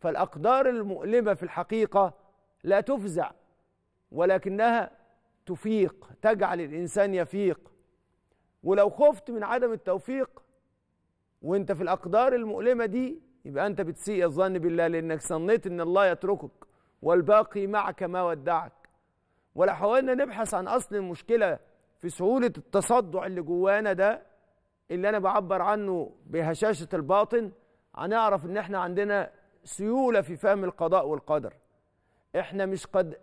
فالأقدار المؤلمة في الحقيقة لا تفزع ولكنها تفيق تجعل الإنسان يفيق ولو خفت من عدم التوفيق وانت في الأقدار المؤلمة دي يبقى أنت بتسيء الظن بالله لأنك صنيت أن الله يتركك والباقي معك ما ودعك ولا حاولنا نبحث عن أصل المشكلة في سهولة التصدع اللي جوانا ده اللي أنا بعبر عنه بهشاشة الباطن هنعرف إن إحنا عندنا سيوله في فهم القضاء والقدر احنا مش قد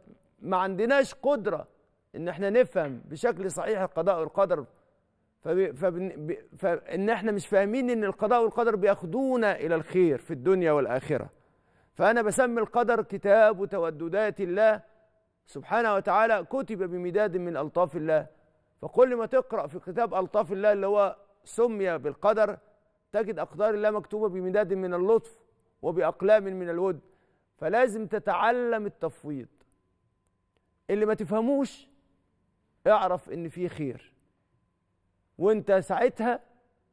ما عندناش قدره ان احنا نفهم بشكل صحيح القضاء والقدر فب... فب... فان احنا مش فاهمين ان القضاء والقدر بياخدونا الى الخير في الدنيا والاخره فانا بسمي القدر كتاب توددات الله سبحانه وتعالى كتب بمداد من الطاف الله فكل ما تقرا في كتاب الطاف الله اللي هو سمي بالقدر تجد اقدار الله مكتوبه بمداد من اللطف وبأقلام من الود فلازم تتعلم التفويض اللي ما تفهموش اعرف ان فيه خير وانت ساعتها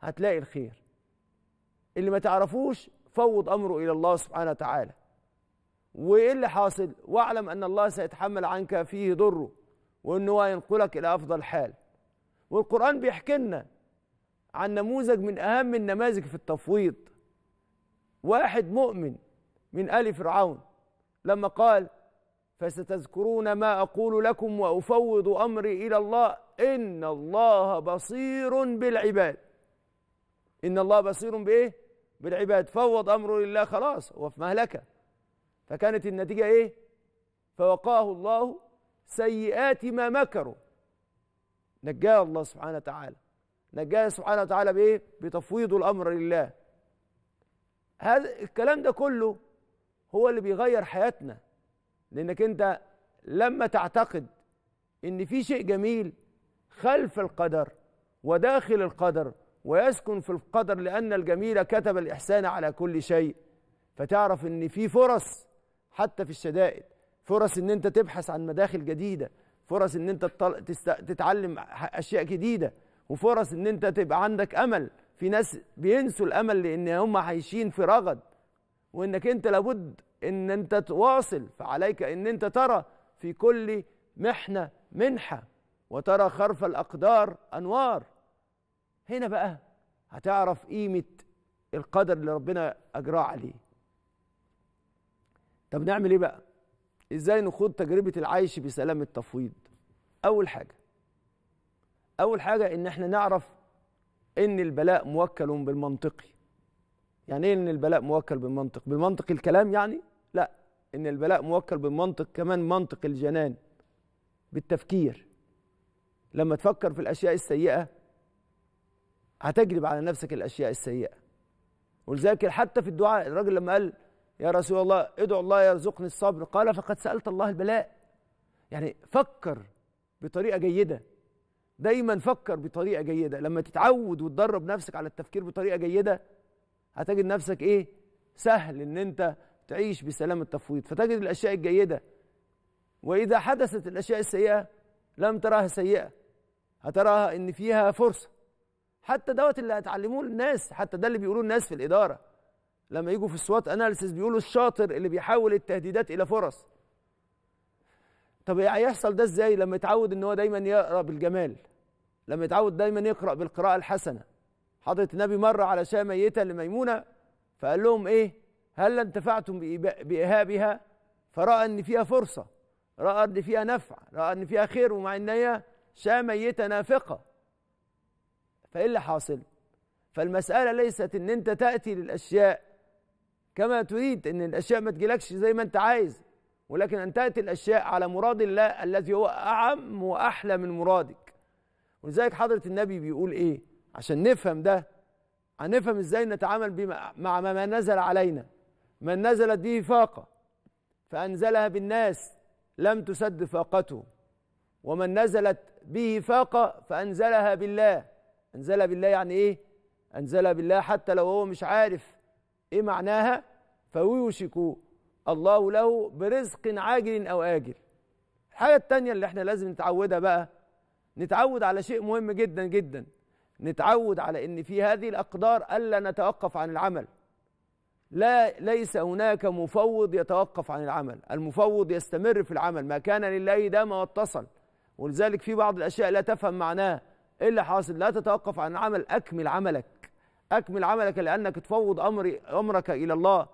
هتلاقي الخير اللي ما تعرفوش فوض امره الى الله سبحانه وتعالى وايه اللي حاصل واعلم ان الله سيتحمل عنك فيه ضره وان هو ينقلك الى افضل حال والقران بيحكي لنا عن نموذج من اهم النماذج في التفويض واحد مؤمن من آل فرعون لما قال فستذكرون ما أقول لكم وأفوض أمري إلى الله إن الله بصير بالعباد إن الله بصير بإيه؟ بالعباد فوض أمره لله خلاص هو في مهلكة فكانت النتيجة إيه؟ فوقاه الله سيئات ما مكروا نجاه الله سبحانه وتعالى نجاه سبحانه وتعالى بإيه؟ بتفويض الأمر لله هذا الكلام ده كله هو اللي بيغير حياتنا لانك انت لما تعتقد ان في شيء جميل خلف القدر وداخل القدر ويسكن في القدر لان الجميل كتب الاحسان على كل شيء فتعرف ان في فرص حتى في الشدائد فرص ان انت تبحث عن مداخل جديده فرص ان انت تتعلم اشياء جديده وفرص ان انت تبقى عندك امل في ناس بينسوا الامل لان هم عايشين في رغد وانك انت لابد ان انت تواصل فعليك ان انت ترى في كل محنه منحه وترى خرف الاقدار انوار هنا بقى هتعرف قيمه القدر اللي ربنا اجراه عليه طب نعمل ايه بقى ازاي نخوض تجربه العيش بسلام التفويض اول حاجه اول حاجه ان احنا نعرف ان البلاء موكل بالمنطق يعني ايه ان البلاء موكل بالمنطق بالمنطق الكلام يعني لا ان البلاء موكل بالمنطق كمان منطق الجنان بالتفكير لما تفكر في الاشياء السيئه هتجلب على نفسك الاشياء السيئه ولذلك حتى في الدعاء الراجل لما قال يا رسول الله ادعو الله يرزقني الصبر قال فقد سالت الله البلاء يعني فكر بطريقه جيده دايما فكر بطريقه جيده لما تتعود وتدرب نفسك على التفكير بطريقه جيده هتجد نفسك ايه سهل ان انت تعيش بسلام التفويض فتجد الاشياء الجيده واذا حدثت الاشياء السيئه لم تراها سيئه هتراها ان فيها فرصه حتى دوت اللي هتعلموه للناس حتى ده اللي بيقولوه الناس في الاداره لما يجوا في السوات اناليسيس بيقولوا الشاطر اللي بيحول التهديدات الى فرص طب إيه هيحصل ده ازاي لما يتعود ان هو دايما يقرا بالجمال لما يتعود دايما يقرا بالقراءه الحسنه حضره النبي مر على شاه ميته لميمونه فقال لهم ايه هل انتفعتم باهابها فراى ان فيها فرصه راى ان فيها نفع راى ان فيها خير ومع ان هي شاه ميته نافقه فايه اللي حاصل فالمساله ليست ان انت تاتي للاشياء كما تريد ان الاشياء ما تجيلكش زي ما انت عايز ولكن أن تأتي الأشياء على مراد الله الذي هو أعم وأحلى من مرادك ولذلك حضرة النبي بيقول إيه عشان نفهم ده هنفهم إزاي نتعامل مع ما ما نزل علينا من نزلت به فاقة فأنزلها بالناس لم تسد فاقته ومن نزلت به فاقة فأنزلها بالله أنزلها بالله يعني إيه أنزلها بالله حتى لو هو مش عارف إيه معناها فوشكوا الله له برزق عاجل أو آجل الحاجة الثانيه اللي احنا لازم نتعودها بقى نتعود على شيء مهم جدا جدا نتعود على ان في هذه الاقدار الا نتوقف عن العمل لا ليس هناك مفوض يتوقف عن العمل المفوض يستمر في العمل ما كان لله دام واتصل ولذلك في بعض الاشياء لا تفهم معناها ايه اللي حاصل لا تتوقف عن العمل اكمل عملك اكمل عملك لانك تفوض امر امرك الى الله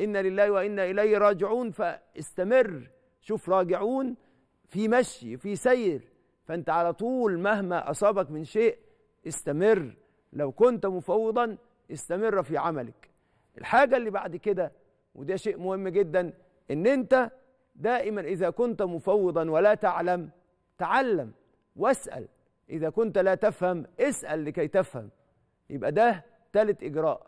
إنا لله وإنا إليه راجعون فاستمر شوف راجعون في مشي في سير فأنت على طول مهما أصابك من شيء استمر لو كنت مفوضا استمر في عملك الحاجة اللي بعد كده وده شيء مهم جدا إن أنت دائما إذا كنت مفوضا ولا تعلم تعلم واسأل إذا كنت لا تفهم اسأل لكي تفهم يبقى ده ثالث إجراء